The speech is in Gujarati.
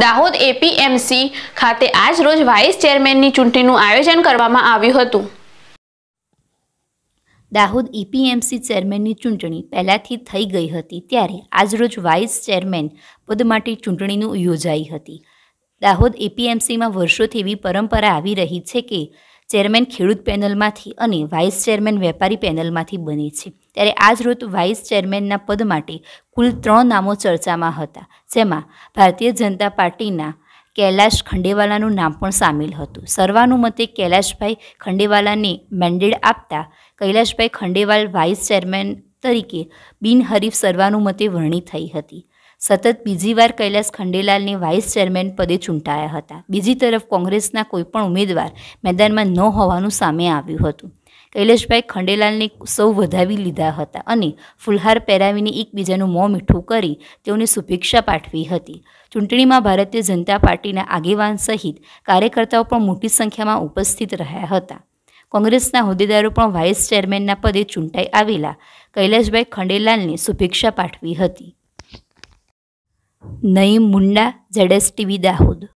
દાહોદ એપીએમસી ખાતે આજ રોજ વાઇસ ચેરમેનની ચૂંટણીનું આયોજન કરવામાં આવ્યું હતું દાહોદ ઈપીએમસી e ચેરમેનની ચૂંટણી પહેલાંથી થઈ ગઈ હતી ત્યારે આજરોજ વાઇસ ચેરમેન પદ માટે ચૂંટણીનું યોજાઈ હતી દાહોદ એપીએમસીમાં વર્ષોથી એવી પરંપરા આવી રહી છે કે ચેરમેન ખેડૂત પેનલમાંથી અને વાઇસ ચેરમેન વેપારી પેનલમાંથી બને છે ત્યારે આ જ આજરોજ વાઇસ ચેરમેનના પદ માટે કુલ ત્રણ નામો ચર્ચામાં હતા જેમાં ભારતીય જનતા પાર્ટીના કૈલાશ ખંડેવાલાનું નામ પણ સામેલ હતું સર્વાનુમતે કૈલાશભાઈ ખંડેવાલાને મેન્ડેડ આપતા કૈલાશભાઈ ખંડેવાલ વાઇસ ચેરમેન તરીકે બિનહરીફ સર્વાનુમતે વરણી થઈ હતી સતત બીજી વાર કૈલાસ ખંડેલાલને વાઇસ ચેરમેન પદે ચૂંટાયા હતા બીજી તરફ કોંગ્રેસના કોઈપણ ઉમેદવાર મેદાનમાં ન હોવાનું સામે આવ્યું હતું કૈલેશભાઈ ખંડેલાલને સૌ વધાવી લીધા હતા અને ફુલહાર પહેરાવીને એકબીજાનું મોં મીઠું કરી તેઓને શુભેચ્છા પાઠવી હતી ચૂંટણીમાં ભારતીય જનતા પાર્ટીના આગેવાન સહિત કાર્યકર્તાઓ પણ મોટી સંખ્યામાં ઉપસ્થિત રહ્યા હતા કોંગ્રેસના હોદ્દેદારો પણ વાઇસ ચેરમેનના પદે ચૂંટાઈ આવેલા કૈલાશભાઈ ખંડેલાલને શુભેચ્છા પાઠવી હતી નઈમ મુંડા ઝડસ ટીવી દાહોદ